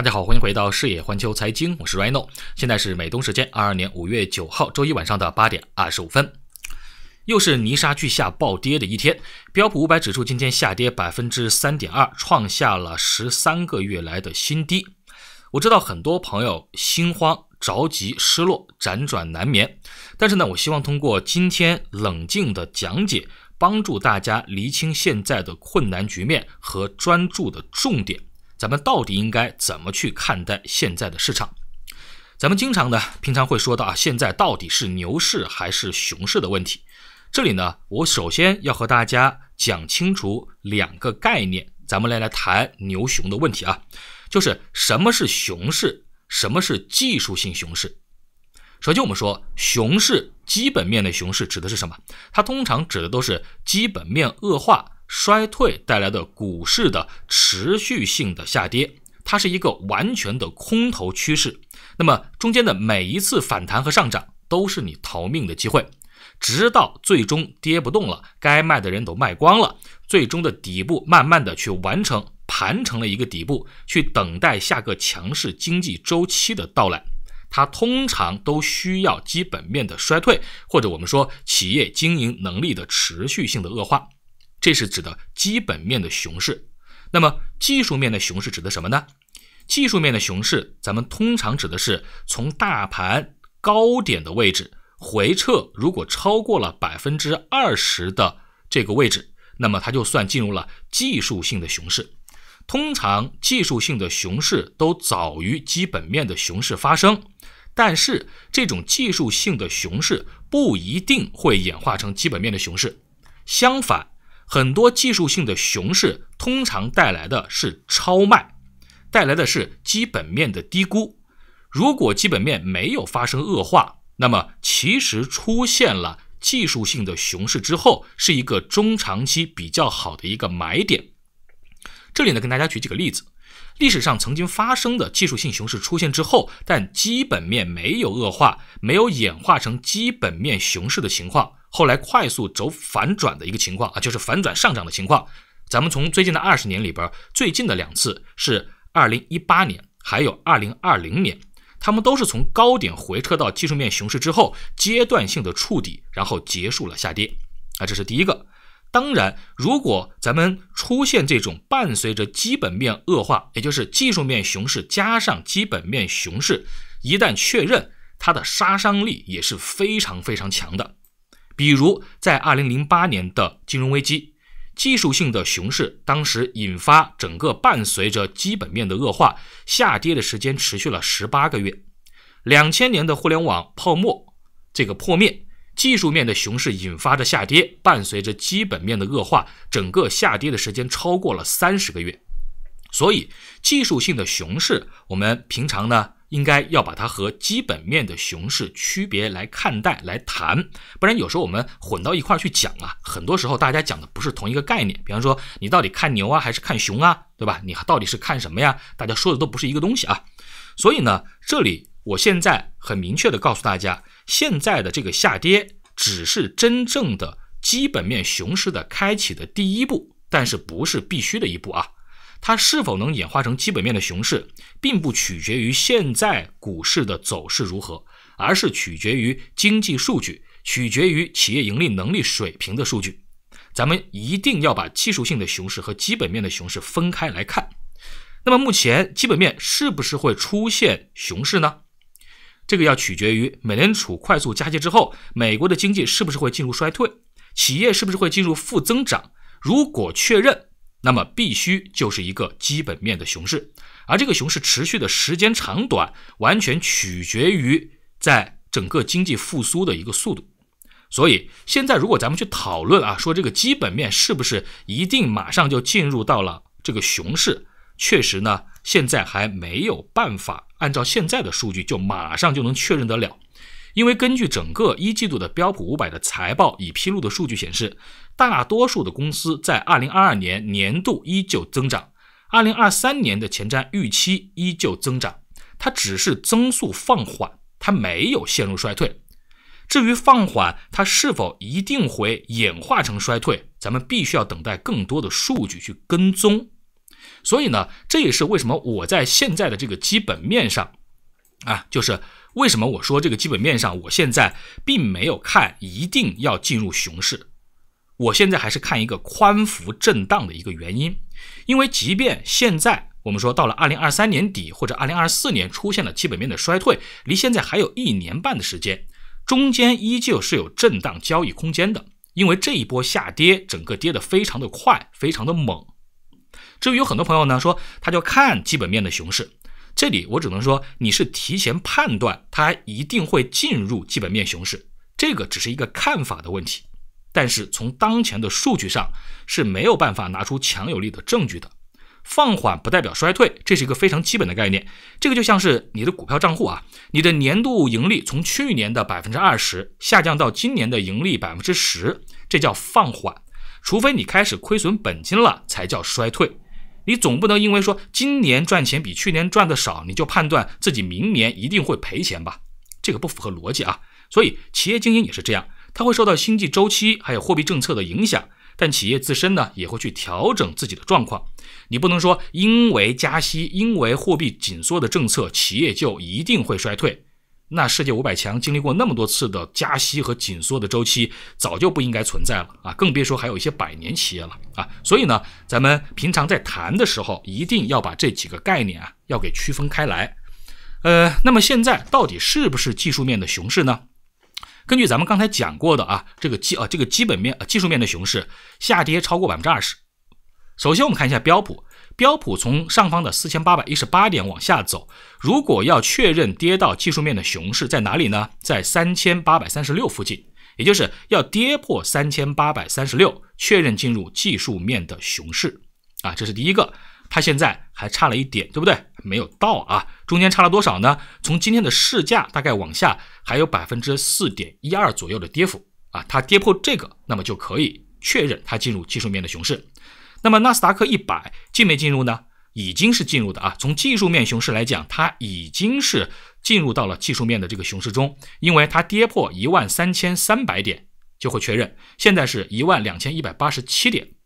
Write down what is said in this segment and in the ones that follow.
大家好，欢迎回到视野环球财经，我是 Reno。现在是美东时间二二年五月九号周一晚上的八点二十五分，又是泥沙俱下暴跌的一天。标普五百指数今天下跌百分之三点二，创下了十三个月来的新低。我知道很多朋友心慌、着急、失落、辗转难眠，但是呢，我希望通过今天冷静的讲解，帮助大家厘清现在的困难局面和专注的重点。咱们到底应该怎么去看待现在的市场？咱们经常呢，平常会说到啊，现在到底是牛市还是熊市的问题。这里呢，我首先要和大家讲清楚两个概念，咱们来来谈牛熊的问题啊，就是什么是熊市，什么是技术性熊市。首先，我们说熊市，基本面的熊市指的是什么？它通常指的都是基本面恶化。衰退带来的股市的持续性的下跌，它是一个完全的空头趋势。那么中间的每一次反弹和上涨，都是你逃命的机会，直到最终跌不动了，该卖的人都卖光了，最终的底部慢慢的去完成盘成了一个底部，去等待下个强势经济周期的到来。它通常都需要基本面的衰退，或者我们说企业经营能力的持续性的恶化。这是指的基本面的熊市，那么技术面的熊市指的什么呢？技术面的熊市，咱们通常指的是从大盘高点的位置回撤，如果超过了百分之二十的这个位置，那么它就算进入了技术性的熊市。通常技术性的熊市都早于基本面的熊市发生，但是这种技术性的熊市不一定会演化成基本面的熊市，相反。很多技术性的熊市通常带来的是超卖，带来的是基本面的低估。如果基本面没有发生恶化，那么其实出现了技术性的熊市之后，是一个中长期比较好的一个买点。这里呢，跟大家举几个例子：历史上曾经发生的技术性熊市出现之后，但基本面没有恶化，没有演化成基本面熊市的情况。后来快速走反转的一个情况啊，就是反转上涨的情况。咱们从最近的二十年里边，最近的两次是二零一八年，还有二零二零年，他们都是从高点回撤到技术面熊市之后，阶段性的触底，然后结束了下跌啊。这是第一个。当然，如果咱们出现这种伴随着基本面恶化，也就是技术面熊市加上基本面熊市，一旦确认，它的杀伤力也是非常非常强的。比如，在二零零八年的金融危机，技术性的熊市，当时引发整个伴随着基本面的恶化下跌的时间持续了十八个月。两千年的互联网泡沫这个破灭，技术面的熊市引发的下跌，伴随着基本面的恶化，整个下跌的时间超过了三十个月。所以，技术性的熊市，我们平常呢？应该要把它和基本面的熊市区别来看待、来谈，不然有时候我们混到一块去讲啊，很多时候大家讲的不是同一个概念。比方说，你到底看牛啊还是看熊啊，对吧？你到底是看什么呀？大家说的都不是一个东西啊。所以呢，这里我现在很明确的告诉大家，现在的这个下跌只是真正的基本面熊市的开启的第一步，但是不是必须的一步啊。它是否能演化成基本面的熊市，并不取决于现在股市的走势如何，而是取决于经济数据，取决于企业盈利能力水平的数据。咱们一定要把技术性的熊市和基本面的熊市分开来看。那么，目前基本面是不是会出现熊市呢？这个要取决于美联储快速加息之后，美国的经济是不是会进入衰退，企业是不是会进入负增长？如果确认，那么必须就是一个基本面的熊市，而这个熊市持续的时间长短，完全取决于在整个经济复苏的一个速度。所以现在如果咱们去讨论啊，说这个基本面是不是一定马上就进入到了这个熊市，确实呢，现在还没有办法按照现在的数据就马上就能确认得了，因为根据整个一季度的标普五百的财报已披露的数据显示。大多数的公司在二零二二年年度依旧增长，二零二三年的前瞻预期依旧增长，它只是增速放缓，它没有陷入衰退。至于放缓它是否一定会演化成衰退，咱们必须要等待更多的数据去跟踪。所以呢，这也是为什么我在现在的这个基本面上，啊，就是为什么我说这个基本面上，我现在并没有看一定要进入熊市。我现在还是看一个宽幅震荡的一个原因，因为即便现在我们说到了二零二三年底或者二零二四年出现了基本面的衰退，离现在还有一年半的时间，中间依旧是有震荡交易空间的。因为这一波下跌整个跌得非常的快，非常的猛。至于有很多朋友呢说他就看基本面的熊市，这里我只能说你是提前判断它一定会进入基本面熊市，这个只是一个看法的问题。但是从当前的数据上是没有办法拿出强有力的证据的。放缓不代表衰退，这是一个非常基本的概念。这个就像是你的股票账户啊，你的年度盈利从去年的百分之二十下降到今年的盈利百分之十，这叫放缓。除非你开始亏损本金了，才叫衰退。你总不能因为说今年赚钱比去年赚的少，你就判断自己明年一定会赔钱吧？这个不符合逻辑啊。所以企业经营也是这样。它会受到经济周期还有货币政策的影响，但企业自身呢也会去调整自己的状况。你不能说因为加息、因为货币紧缩的政策，企业就一定会衰退。那世界五百强经历过那么多次的加息和紧缩的周期，早就不应该存在了啊，更别说还有一些百年企业了啊。所以呢，咱们平常在谈的时候，一定要把这几个概念啊要给区分开来。呃，那么现在到底是不是技术面的熊市呢？根据咱们刚才讲过的啊，这个基啊，这个基本面、技术面的熊市下跌超过百分之二十。首先我们看一下标普，标普从上方的四千八百一十八点往下走。如果要确认跌到技术面的熊市在哪里呢？在三千八百三十六附近，也就是要跌破三千八百三十六，确认进入技术面的熊市啊，这是第一个。它现在还差了一点，对不对？没有到啊，中间差了多少呢？从今天的市价大概往下还有百分之四点一二左右的跌幅啊，它跌破这个，那么就可以确认它进入技术面的熊市。那么纳斯达克一百进没进入呢？已经是进入的啊，从技术面熊市来讲，它已经是进入到了技术面的这个熊市中，因为它跌破一万三千三百点就会确认，现在是一万两千一百八十七点。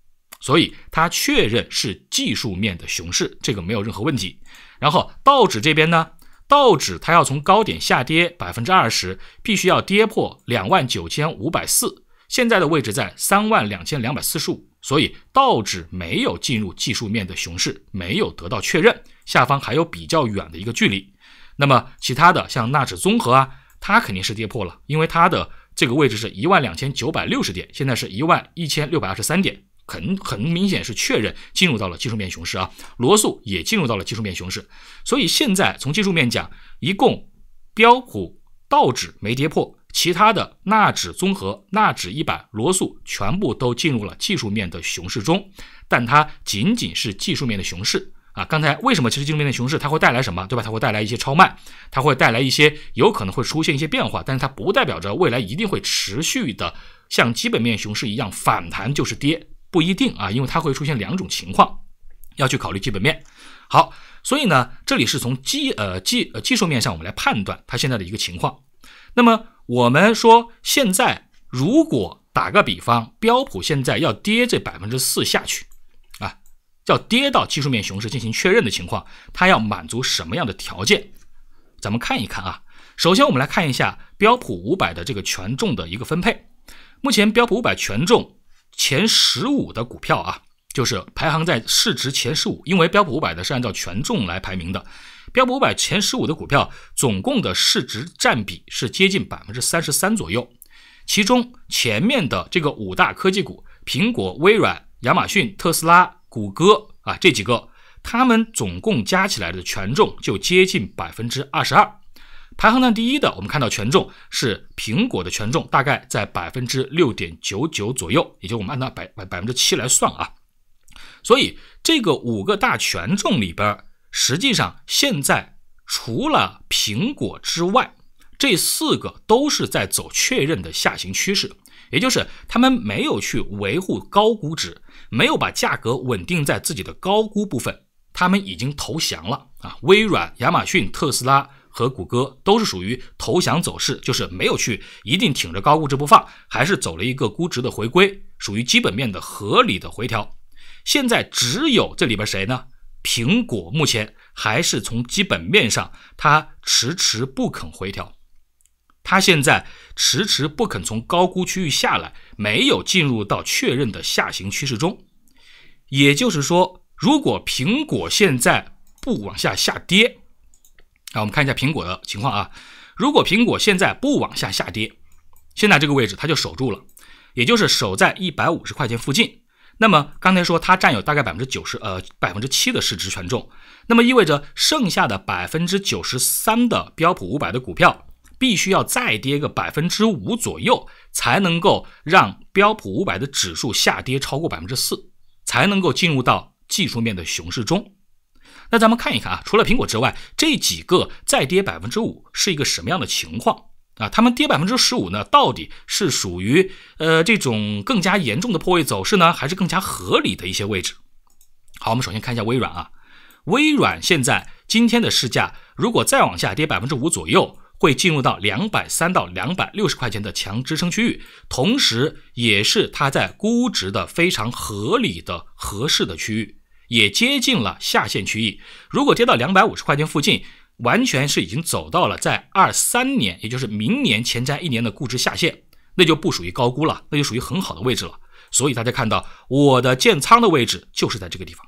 所以它确认是技术面的熊市，这个没有任何问题。然后道指这边呢，道指它要从高点下跌百分之二十，必须要跌破两万九千五百四，现在的位置在三万两千两百四十五，所以道指没有进入技术面的熊市，没有得到确认，下方还有比较远的一个距离。那么其他的像纳指综合啊，它肯定是跌破了，因为它的这个位置是一万两千九百六十点，现在是一万一千六百二十三点。很很明显是确认进入到了技术面熊市啊，罗素也进入到了技术面熊市，所以现在从技术面讲，一共标普、道指没跌破，其他的纳指综合、纳指一百、罗素全部都进入了技术面的熊市中，但它仅仅是技术面的熊市啊。刚才为什么其实技术面的熊市它会带来什么，对吧？它会带来一些超卖，它会带来一些有可能会出现一些变化，但是它不代表着未来一定会持续的像基本面熊市一样反弹就是跌。不一定啊，因为它会出现两种情况，要去考虑基本面。好，所以呢，这里是从基呃技呃技术面上我们来判断它现在的一个情况。那么我们说，现在如果打个比方，标普现在要跌这百分之四下去啊，要跌到技术面熊市进行确认的情况，它要满足什么样的条件？咱们看一看啊。首先，我们来看一下标普五百的这个权重的一个分配。目前标普五百权重。前十五的股票啊，就是排行在市值前十五，因为标普五百的是按照权重来排名的。标普五百前十五的股票总共的市值占比是接近百分之三十三左右，其中前面的这个五大科技股，苹果、微软、亚马逊、特斯拉、谷歌啊这几个，它们总共加起来的权重就接近百分之二十二。排行榜第一的，我们看到权重是苹果的权重，大概在百分之六点九九左右，也就我们按照百百百分之七来算啊。所以这个五个大权重里边，实际上现在除了苹果之外，这四个都是在走确认的下行趋势，也就是他们没有去维护高估值，没有把价格稳定在自己的高估部分，他们已经投降了啊！微软、亚马逊、特斯拉。和谷歌都是属于投降走势，就是没有去一定挺着高估值不放，还是走了一个估值的回归，属于基本面的合理的回调。现在只有这里边谁呢？苹果目前还是从基本面上，它迟迟不肯回调，它现在迟迟不肯从高估区域下来，没有进入到确认的下行趋势中。也就是说，如果苹果现在不往下下跌，来，我们看一下苹果的情况啊。如果苹果现在不往下下跌，现在这个位置它就守住了，也就是守在一百五十块钱附近。那么刚才说它占有大概百分之九十，呃，百分之七的市值权重。那么意味着剩下的百分之九十三的标普五百的股票，必须要再跌个百分之五左右，才能够让标普五百的指数下跌超过百分之四，才能够进入到技术面的熊市中。那咱们看一看啊，除了苹果之外，这几个再跌百分之五是一个什么样的情况啊？它们跌百分之十五呢，到底是属于呃这种更加严重的破位走势呢，还是更加合理的一些位置？好，我们首先看一下微软啊，微软现在今天的市价，如果再往下跌百分之五左右，会进入到两百三到两百六十块钱的强支撑区域，同时也是它在估值的非常合理的、合适的区域。也接近了下限区域，如果跌到两百五十块钱附近，完全是已经走到了在二三年，也就是明年前瞻一年的估值下限，那就不属于高估了，那就属于很好的位置了。所以大家看到我的建仓的位置就是在这个地方，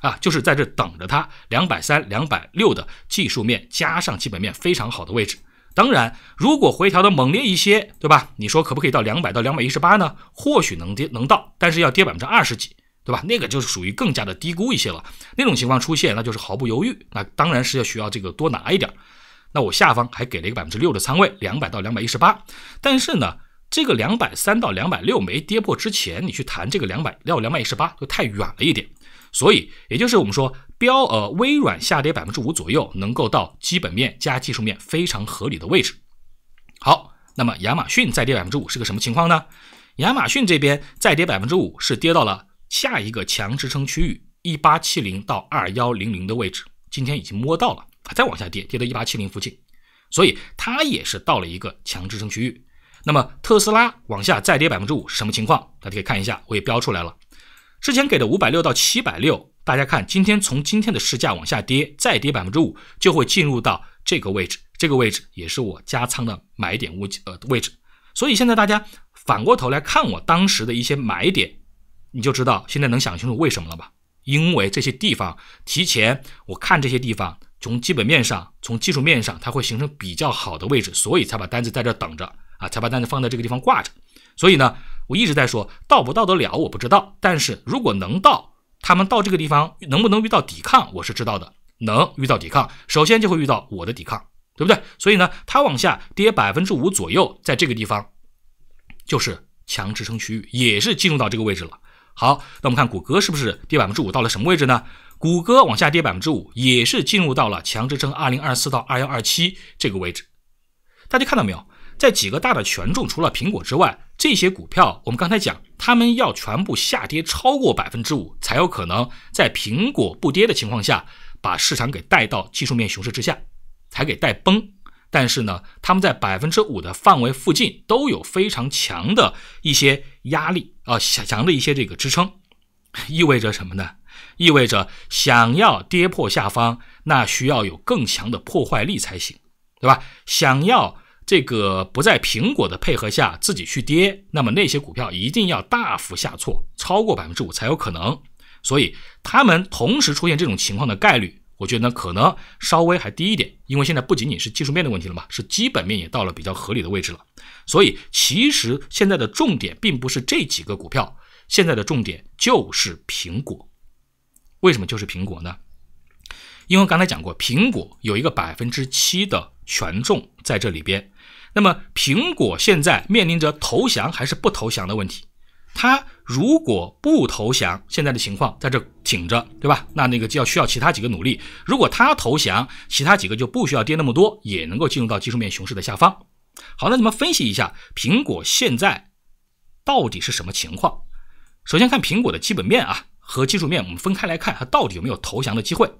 啊，就是在这等着它两百三、两百六的技术面加上基本面非常好的位置。当然，如果回调的猛烈一些，对吧？你说可不可以到两百到两百一十八呢？或许能跌能到，但是要跌百分之二十几。对吧？那个就是属于更加的低估一些了。那种情况出现，那就是毫不犹豫，那当然是要需要这个多拿一点。那我下方还给了一个百分之六的仓位，两百到两百一十八。但是呢，这个两百三到两百六没跌破之前，你去谈这个两百到两百一十八就太远了一点。所以，也就是我们说标呃，微软下跌百分之五左右，能够到基本面加技术面非常合理的位置。好，那么亚马逊再跌百分之五是个什么情况呢？亚马逊这边再跌百分之五是跌到了。下一个强支撑区域一八七零到二幺零零的位置，今天已经摸到了，再往下跌，跌到一八七零附近，所以它也是到了一个强支撑区域。那么特斯拉往下再跌百分之五是什么情况？大家可以看一下，我也标出来了。之前给的五百六到七百六，大家看，今天从今天的市价往下跌，再跌百分之五，就会进入到这个位置，这个位置也是我加仓的买点位呃位置。所以现在大家反过头来看我当时的一些买点。你就知道现在能想清楚为什么了吧？因为这些地方提前我看这些地方从基本面上、从技术面上，它会形成比较好的位置，所以才把单子在这等着啊，才把单子放在这个地方挂着。所以呢，我一直在说到不到得了，我不知道。但是如果能到，他们到这个地方能不能遇到抵抗，我是知道的。能遇到抵抗，首先就会遇到我的抵抗，对不对？所以呢，它往下跌百分之五左右，在这个地方就是强支撑区域，也是进入到这个位置了。好，那我们看谷歌是不是跌百分之五到了什么位置呢？谷歌往下跌百分之五，也是进入到了强支撑二零二四到二幺二七这个位置。大家看到没有？在几个大的权重，除了苹果之外，这些股票我们刚才讲，它们要全部下跌超过百分之五，才有可能在苹果不跌的情况下，把市场给带到技术面熊市之下，才给带崩。但是呢，它们在百分之五的范围附近都有非常强的一些。压力啊，强强的一些这个支撑，意味着什么呢？意味着想要跌破下方，那需要有更强的破坏力才行，对吧？想要这个不在苹果的配合下自己去跌，那么那些股票一定要大幅下挫，超过百分之五才有可能。所以，他们同时出现这种情况的概率。我觉得呢，可能稍微还低一点，因为现在不仅仅是技术面的问题了嘛，是基本面也到了比较合理的位置了。所以其实现在的重点并不是这几个股票，现在的重点就是苹果。为什么就是苹果呢？因为刚才讲过，苹果有一个百分之七的权重在这里边。那么苹果现在面临着投降还是不投降的问题。他如果不投降，现在的情况在这挺着，对吧？那那个就要需要其他几个努力。如果他投降，其他几个就不需要跌那么多，也能够进入到技术面熊市的下方。好，那咱们分析一下苹果现在到底是什么情况。首先看苹果的基本面啊和技术面，我们分开来看它到底有没有投降的机会。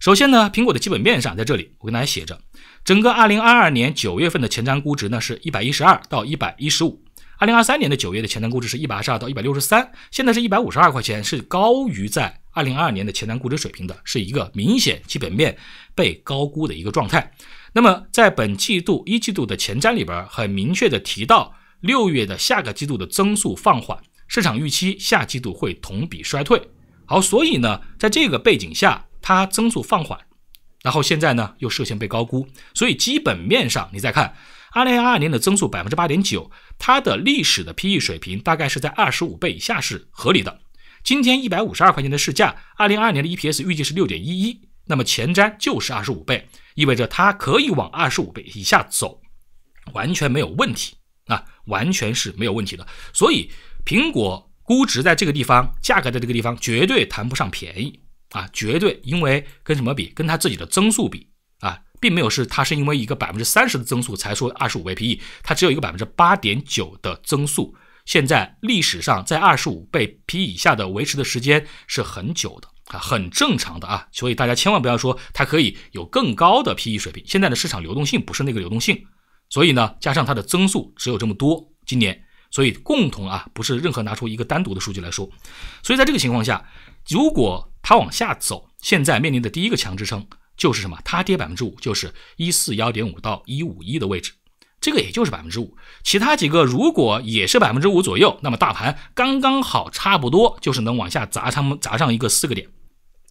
首先呢，苹果的基本面上在这里我跟大家写着，整个二零二二年九月份的前瞻估值呢是一百一十二到一百一十五。二零二三年的九月的前瞻估值是一百二十二到一百六十三，现在是一百五十二块钱，是高于在二零二二年的前瞻估值水平的，是一个明显基本面被高估的一个状态。那么在本季度一季度的前瞻里边，很明确的提到六月的下个季度的增速放缓，市场预期下季度会同比衰退。好，所以呢，在这个背景下，它增速放缓，然后现在呢又涉嫌被高估，所以基本面上你再看二零二二年的增速百分之八点九。它的历史的 P/E 水平大概是在二十五倍以下是合理的。今天一百五十二块钱的市价，二零二二年的 EPS 预计是六点一一，那么前瞻就是二十五倍，意味着它可以往二十五倍以下走，完全没有问题啊，完全是没有问题的。所以苹果估值在这个地方，价格在这个地方，绝对谈不上便宜啊，绝对因为跟什么比？跟它自己的增速比啊。并没有是它是因为一个百分之三十的增速才说二十五倍 PE，它只有一个百分之八点九的增速。现在历史上在二十五倍 P e 以下的维持的时间是很久的啊，很正常的啊，所以大家千万不要说它可以有更高的 PE 水平。现在的市场流动性不是那个流动性，所以呢，加上它的增速只有这么多，今年，所以共同啊不是任何拿出一个单独的数据来说。所以在这个情况下，如果它往下走，现在面临的第一个强支撑。就是什么？它跌百分之五，就是一四幺点五到一五一的位置，这个也就是百分之五。其他几个如果也是百分之五左右，那么大盘刚刚好，差不多就是能往下砸他们砸上一个四个点，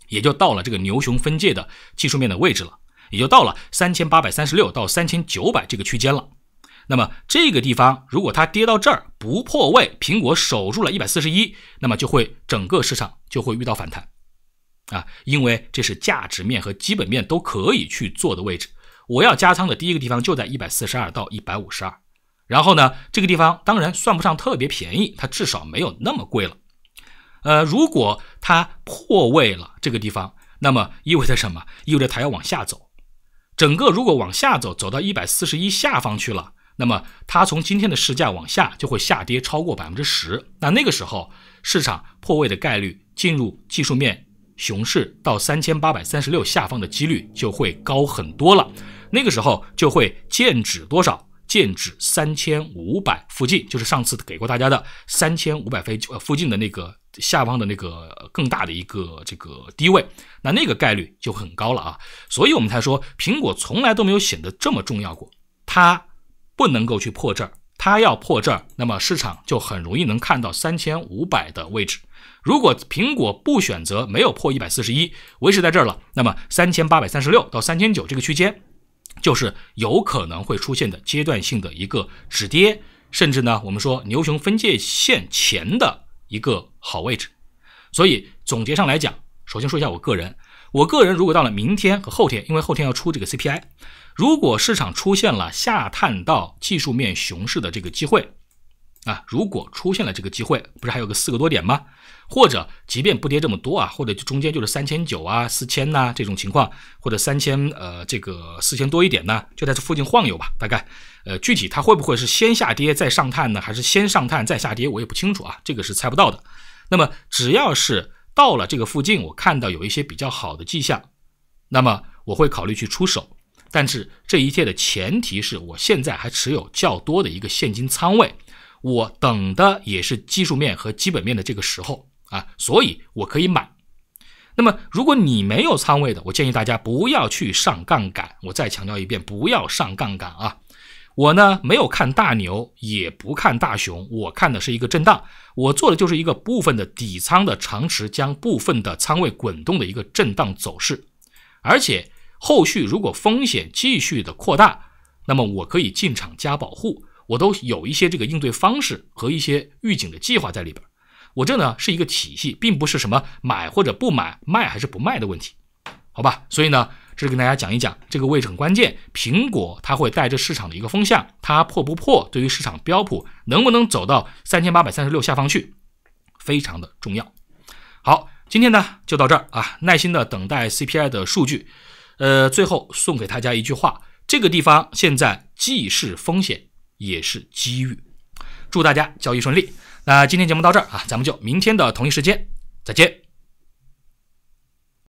也就到了这个牛熊分界的技术面的位置了，也就到了三千八百三十六到三千九百这个区间了。那么这个地方如果它跌到这儿不破位，苹果守住了一百四十一，那么就会整个市场就会遇到反弹。啊，因为这是价值面和基本面都可以去做的位置。我要加仓的第一个地方就在一百四十二到一百五十二，然后呢，这个地方当然算不上特别便宜，它至少没有那么贵了。呃，如果它破位了这个地方，那么意味着什么？意味着它要往下走。整个如果往下走，走到一百四十一下方去了，那么它从今天的市价往下就会下跌超过百分之十。那那个时候市场破位的概率进入技术面。熊市到三千八百三十六下方的几率就会高很多了，那个时候就会见指多少，见指三千五百附近，就是上次给过大家的三千五百分呃附近的那个下方的那个更大的一个这个低位，那那个概率就很高了啊，所以我们才说苹果从来都没有显得这么重要过，它不能够去破这儿，它要破这儿，那么市场就很容易能看到三千五百的位置。如果苹果不选择没有破一百四十一维持在这儿了，那么三千八百三十六到三千九这个区间，就是有可能会出现的阶段性的一个止跌，甚至呢，我们说牛熊分界线前的一个好位置。所以总结上来讲，首先说一下我个人，我个人如果到了明天和后天，因为后天要出这个 CPI，如果市场出现了下探到技术面熊市的这个机会。啊，如果出现了这个机会，不是还有个四个多点吗？或者即便不跌这么多啊，或者中间就是三千九啊、四千呐这种情况，或者三千呃这个四千多一点呢，就在这附近晃悠吧。大概，呃，具体它会不会是先下跌再上探呢，还是先上探再下跌，我也不清楚啊，这个是猜不到的。那么只要是到了这个附近，我看到有一些比较好的迹象，那么我会考虑去出手。但是这一切的前提是我现在还持有较多的一个现金仓位。我等的也是技术面和基本面的这个时候啊，所以我可以买。那么如果你没有仓位的，我建议大家不要去上杠杆。我再强调一遍，不要上杠杆啊！我呢没有看大牛，也不看大熊，我看的是一个震荡。我做的就是一个部分的底仓的长持，将部分的仓位滚动的一个震荡走势。而且后续如果风险继续的扩大，那么我可以进场加保护。我都有一些这个应对方式和一些预警的计划在里边我这呢是一个体系，并不是什么买或者不买、卖还是不卖的问题，好吧？所以呢，这是跟大家讲一讲，这个位置很关键。苹果它会带着市场的一个风向，它破不破，对于市场标普能不能走到三千八百三十六下方去，非常的重要。好，今天呢就到这儿啊，耐心的等待 CPI 的数据。呃，最后送给大家一句话：这个地方现在既是风险。也是机遇，祝大家交易顺利。那今天节目到这儿啊，咱们就明天的同一时间再见。